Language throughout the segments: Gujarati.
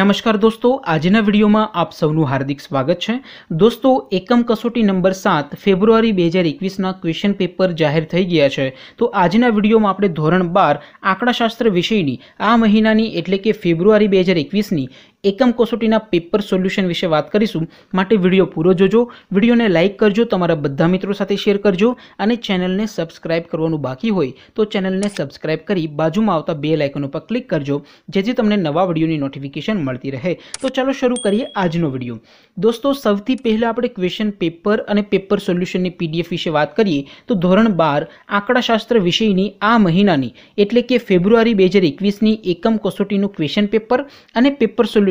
નમસ્કાર દોસ્તો આજના વિડીયોમાં આપ સૌનું હાર્દિક સ્વાગત છે દોસ્તો એકમ કસોટી નંબર સાત ફેબ્રુઆરી બે હજાર એકવીસના ક્વેશ્ચન પેપર જાહેર થઈ ગયા છે તો આજના વિડીયોમાં આપણે ધોરણ બાર આંકડાશાસ્ત્ર વિષયની આ મહિનાની એટલે કે ફેબ્રુઆરી બે હજાર એકવીસની એકમ કસોટીના પેપર સોલ્યુશન વિશે વાત કરીશું માટે વિડીયો પૂરો જોજો વિડીયોને લાઇક કરજો તમારા બધા મિત્રો સાથે શેર કરજો અને ચેનલને સબસ્ક્રાઇબ કરવાનું બાકી હોય તો ચેનલને સબસ્ક્રાઇબ કરી બાજુમાં આવતા બે લાઇકન ઉપર ક્લિક કરજો જેથી તમને નવા વિડીયોની નોટિફિકેશન મળતી રહે તો ચાલો શરૂ કરીએ આજનો વિડીયો દોસ્તો સૌથી પહેલાં આપણે ક્વેશ્ચન પેપર અને પેપર સોલ્યુશનની પીડીએફ વિશે વાત કરીએ તો ધોરણ બાર આંકડાશાસ્ત્ર વિષયની આ મહિનાની એટલે કે ફેબ્રુઆરી બે હજાર એકવીસની એકમ કસોટીનું ક્વેશ્ચન પેપર અને paper solution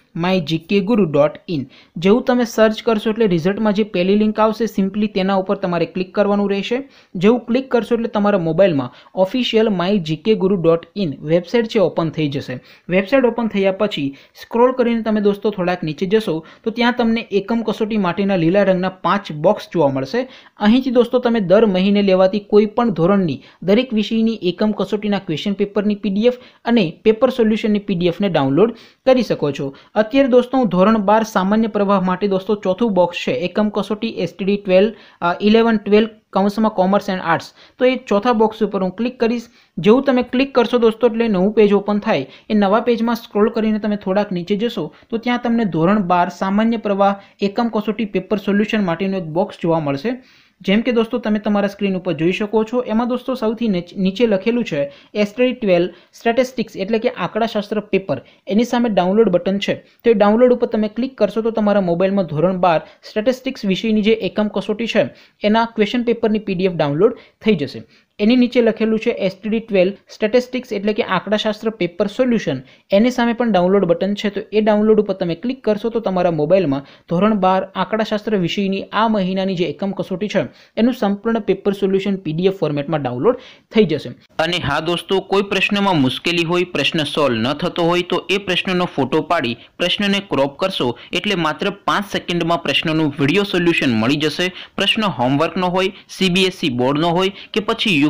my GK guru dot in જેવું તમે સર્ચ કરશો એટલે રિઝલ્ટમાં જે પહેલી લિંક આવશે સિમ્પલી તેના ઉપર તમારે ક્લિક કરવાનું રહેશે જેવું ક્લિક કરશો એટલે તમારા મોબાઈલમાં official my GK guru dot in website છે ઓપન થઈ જશે વેબસાઇટ ઓપન થયા પછી સ્ક્રોલ કરીને તમે દોસ્તો થોડાક નીચે જશો તો ત્યાં તમને એકમ કસોટી માટેના લીલા રંગના પાંચ બોક્સ જોવા મળશે અહીંથી દોસ્તો તમે દર મહિને લેવાતી કોઈપણ ધોરણની દરેક વિષયની એકમ કસોટીના ક્વેશ્ચન પેપરની પીડીએફ અને પેપર સોલ્યુશનની પીડીએફને ડાઉનલોડ કરી શકો છો અત્યારે દોસ્તો હું ધોરણ બાર સામાન્ય પ્રવાહ માટે દોસ્તો ચોથું બોક્સ છે એકમ કસોટી એસટીડી ટ્વેલ્વ ઇલેવન ટ્વેલ્વ કૌંસમાં કોમર્સ એન્ડ આર્ટ્સ તો એ ચોથા બોક્સ ઉપર હું ક્લિક કરીશ જેવું તમે ક્લિક કરશો દોસ્તો એટલે નવું પેજ ઓપન થાય એ નવા પેજમાં સ્ક્રોલ કરીને તમે થોડાક નીચે જશો તો ત્યાં તમને ધોરણ બાર સામાન્ય પ્રવાહ એકમ કસોટી પેપર સોલ્યુશન માટેનું એક બોક્સ જોવા મળશે જેમ કે દોસ્તો તમે તમારા સ્ક્રીન ઉપર જોઈ શકો છો એમાં દોસ્તો સૌથી નીચે લખેલું છે એસ્ટરી ટ્વેલ્વ સ્ટેટિસ્ટિક્સ એટલે કે આંકડાશાસ્ત્ર પેપર એની સામે ડાઉનલોડ બટન છે તો એ ડાઉનલોડ ઉપર તમે ક્લિક કરશો તો તમારા મોબાઈલમાં ધોરણ બાર સ્ટેટિસ્ટિક્સ વિષયની જે એકમ કસોટી છે એના ક્વેશ્ચન પેપરની પીડીએફ ડાઉનલોડ થઈ જશે એની નીચે લખેલું છે એસટીડી ટ્વેલ્વ સ્ટેટિસ્ટિક્સ એટલે કે આંકડાશાસ્ત્ર પેપર સોલ્યુશન એની સામે પણ ડાઉનલોડ બટન છે તો એ ડાઉનલોડ ઉપર તમે ક્લિક કરશો તો તમારા મોબાઈલમાં ધોરણ બાર આંકડાશાસ્ત્ર વિષયની આ મહિનાની જે એકમ કસોટી છે એનું સંપૂર્ણ પેપર સોલ્યુશન પીડીએફ ફોર્મેટમાં ડાઉનલોડ થઈ જશે અને હા દોસ્તો કોઈ પ્રશ્નમાં મુશ્કેલી હોય પ્રશ્ન સોલ્વ ન થતો હોય તો એ પ્રશ્નનો ફોટો પાડી પ્રશ્નને ક્રોપ કરશો એટલે માત્ર પાંચ સેકન્ડમાં પ્રશ્નનું વિડીયો સોલ્યુશન મળી જશે પ્રશ્ન હોમવર્કનો હોય સીબીએસસી બોર્ડનો e હોય કે પછી યુ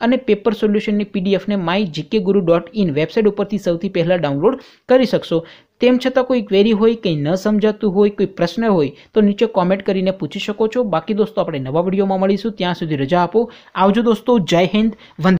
અને પેપર સોલ્યુશનની પીડીએફને my GK guru dot in website ઉપરથી સૌથી પહેલાં ડાઉનલોડ કરી શકશો તેમ છતાં કોઈ ક્વેરી હોય કંઈ ન સમજાતું હોય કોઈ પ્રશ્ન હોય તો નીચે કોમેન્ટ કરીને પૂછી શકો છો બાકી દોસ્તો આપણે નવા વિડીયોમાં મળીશું ત્યાં સુધી રજા આપો આવજો દોસ્તો જય હિન્દ વંદે